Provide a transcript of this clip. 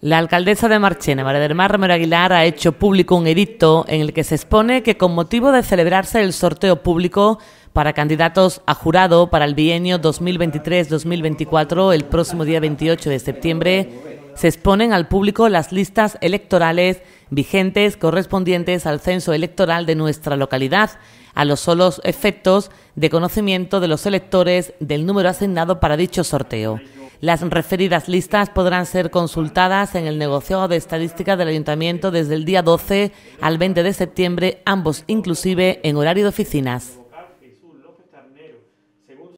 La alcaldesa de Marchena, María del Mar Romero Aguilar, ha hecho público un edicto en el que se expone que con motivo de celebrarse el sorteo público para candidatos a jurado para el bienio 2023-2024 el próximo día 28 de septiembre, se exponen al público las listas electorales vigentes correspondientes al censo electoral de nuestra localidad, a los solos efectos de conocimiento de los electores del número asignado para dicho sorteo. Las referidas listas podrán ser consultadas en el negocio de estadística del ayuntamiento desde el día 12 al 20 de septiembre, ambos inclusive en horario de oficinas.